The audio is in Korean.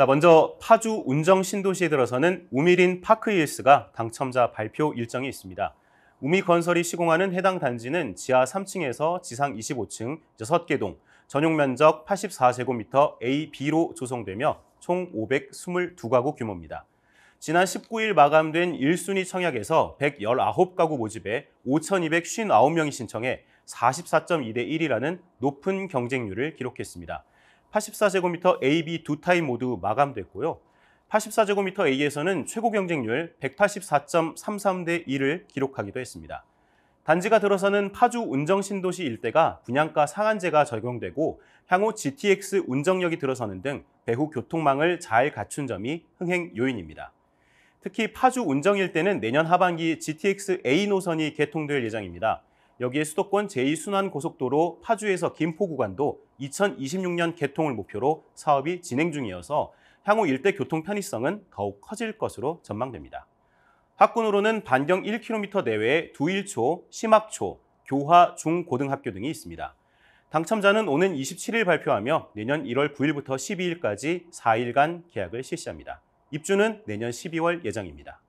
자, 먼저 파주 운정 신도시에 들어서는 우미린 파크힐스가 당첨자 발표 일정이 있습니다. 우미건설이 시공하는 해당 단지는 지하 3층에서 지상 25층 6개동 전용 면적 84제곱미터 A, B로 조성되며 총 522가구 규모입니다. 지난 19일 마감된 1순위 청약에서 119가구 모집에 5,259명이 신청해 44.2대 1이라는 높은 경쟁률을 기록했습니다. 84제곱미터 AB 두 타입 모두 마감됐고요. 84제곱미터 A에서는 최고 경쟁률 184.33대 1을 기록하기도 했습니다. 단지가 들어서는 파주 운정신도시 일대가 분양가 상한제가 적용되고 향후 GTX 운정역이 들어서는 등 배후 교통망을 잘 갖춘 점이 흥행 요인입니다. 특히 파주 운정 일대는 내년 하반기 GTX A 노선이 개통될 예정입니다. 여기에 수도권 제2순환고속도로 파주에서 김포 구간도 2026년 개통을 목표로 사업이 진행 중이어서 향후 일대 교통 편의성은 더욱 커질 것으로 전망됩니다. 학군으로는 반경 1km 내외의 두일초, 심학초, 교화, 중, 고등학교 등이 있습니다. 당첨자는 오는 27일 발표하며 내년 1월 9일부터 12일까지 4일간 계약을 실시합니다. 입주는 내년 12월 예정입니다.